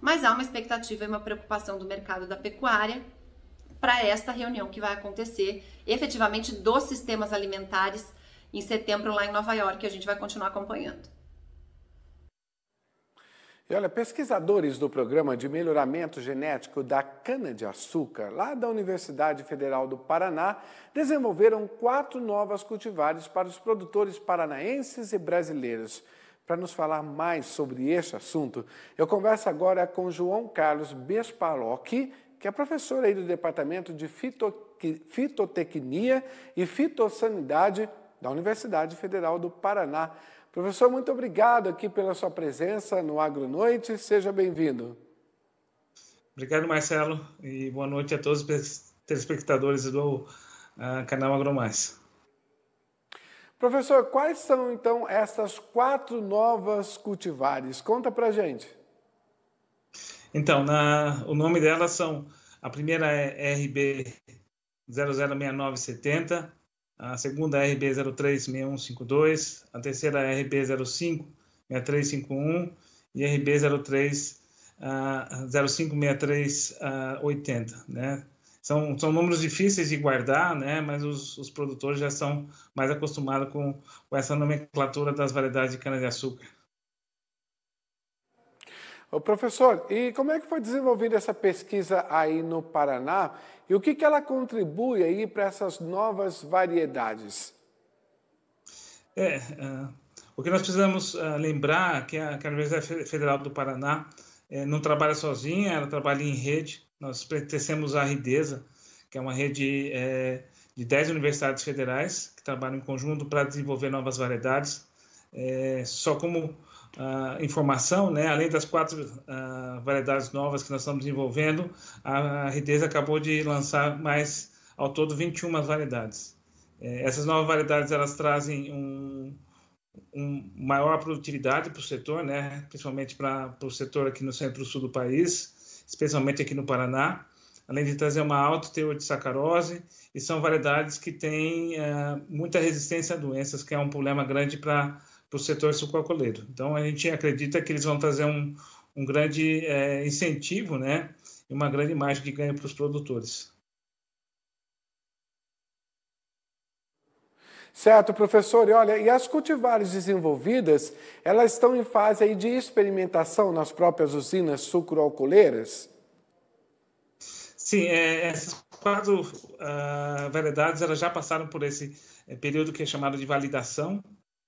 mas há uma expectativa e uma preocupação do mercado da pecuária para esta reunião que vai acontecer efetivamente dos sistemas alimentares em setembro lá em Nova York. A gente vai continuar acompanhando. E olha, pesquisadores do programa de melhoramento genético da cana-de-açúcar, lá da Universidade Federal do Paraná, desenvolveram quatro novas cultivares para os produtores paranaenses e brasileiros. Para nos falar mais sobre este assunto, eu converso agora com João Carlos Bespalocchi, que é professor aí do Departamento de Fitotecnia e Fitossanidade da Universidade Federal do Paraná. Professor, muito obrigado aqui pela sua presença no Agronoite. Seja bem-vindo. Obrigado, Marcelo, e boa noite a todos os telespectadores do uh, canal AgroMais. Professor, quais são então essas quatro novas cultivares? Conta pra gente. Então, na, o nome delas são a primeira é RB 006970, a segunda é RB 036152, a terceira é RB 056351 e RB 03 uh, 056380, né? São, são números difíceis de guardar, né? mas os, os produtores já são mais acostumados com, com essa nomenclatura das variedades de cana-de-açúcar. professor, e como é que foi desenvolvida essa pesquisa aí no Paraná e o que, que ela contribui aí para essas novas variedades? É, uh, o que nós precisamos uh, lembrar é que a, que a Universidade Federal do Paraná uh, não trabalha sozinha, ela trabalha em rede nós pertencemos à RIDESA, que é uma rede é, de 10 universidades federais que trabalham em conjunto para desenvolver novas variedades. É, só como ah, informação, né, além das quatro ah, variedades novas que nós estamos desenvolvendo, a, RIDESA acabou de lançar mais, ao todo, 21 variedades. É, essas novas variedades elas trazem um, um, maior produtividade para o setor, né? principalmente para o setor aqui no centro-sul do país, especialmente aqui no Paraná, além de trazer uma alta teor de sacarose, e são variedades que têm eh, muita resistência a doenças, que é um problema grande para o setor sucoacoleiro. Então, a gente acredita que eles vão trazer um, um grande eh, incentivo né? e uma grande margem de ganho para os produtores. Certo, professor? E olha, e as cultivares desenvolvidas, elas estão em fase aí de experimentação nas próprias usinas sucroalcooleiras? Sim, é, essas quatro uh, variedades elas já passaram por esse eh, período que é chamado de validação,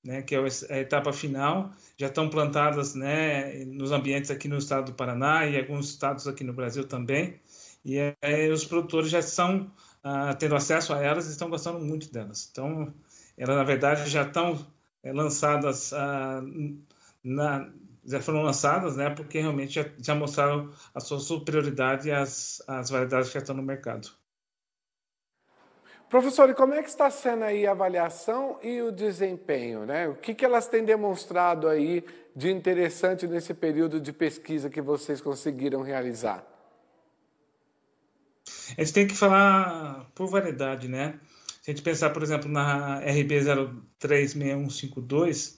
né, que é a etapa final, já estão plantadas né, nos ambientes aqui no estado do Paraná e alguns estados aqui no Brasil também. E é, os produtores já estão uh, ah, tendo acesso a elas e estão gostando muito delas. Então, elas na verdade já estão eh, lançadas ah, na, já foram lançadas, né? Porque realmente já, já mostraram a sua superioridade e as, as variedades que estão no mercado. Professor, e como é que está sendo aí a avaliação e o desempenho, né? O que, que elas têm demonstrado aí de interessante nesse período de pesquisa que vocês conseguiram realizar? A gente tem que falar por variedade, né? Se a gente pensar, por exemplo, na RB036152,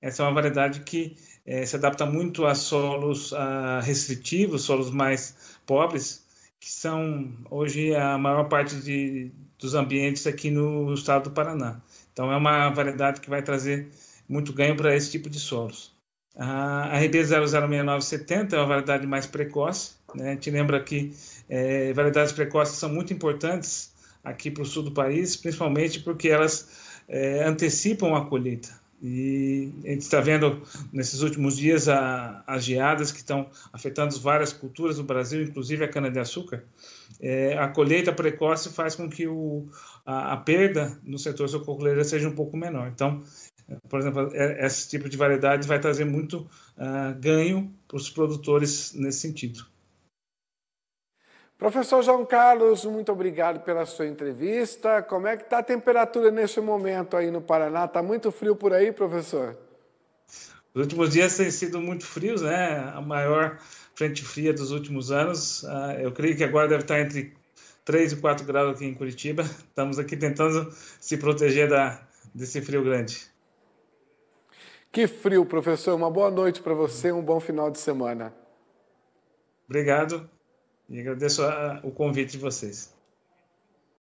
essa é uma variedade que é, se adapta muito a solos a, ah, restritivos, solos mais pobres, que são hoje a maior parte de, dos ambientes aqui no estado do Paraná. Então, é uma variedade que vai trazer muito ganho para esse tipo de solos. A RB006970 é uma variedade mais precoce. Né? A gente lembra que é, variedades precoces são muito importantes aqui para o sul do país, principalmente porque elas é, antecipam a colheita. E a gente está vendo nesses últimos dias a, as geadas que estão afetando várias culturas no Brasil, inclusive a cana-de-açúcar. É, a colheita precoce faz com que o, a, a perda no setor sucrocoleira seja um pouco menor. Então, por exemplo, é, esse tipo de variedade vai trazer muito uh, ganho para os produtores nesse sentido. Professor João Carlos, muito obrigado pela sua entrevista. Como é que está a temperatura neste momento aí no Paraná? Está muito frio por aí, professor? Os últimos dias têm sido muito frios, né? A maior frente fria dos últimos anos. Ah, eu creio que agora deve estar entre 3 e 4 graus aqui em Curitiba. Estamos aqui tentando se proteger da, desse frio grande. Que frio, professor. Uma boa noite para você, um bom final de semana. Obrigado. E agradeço a, o convite de vocês.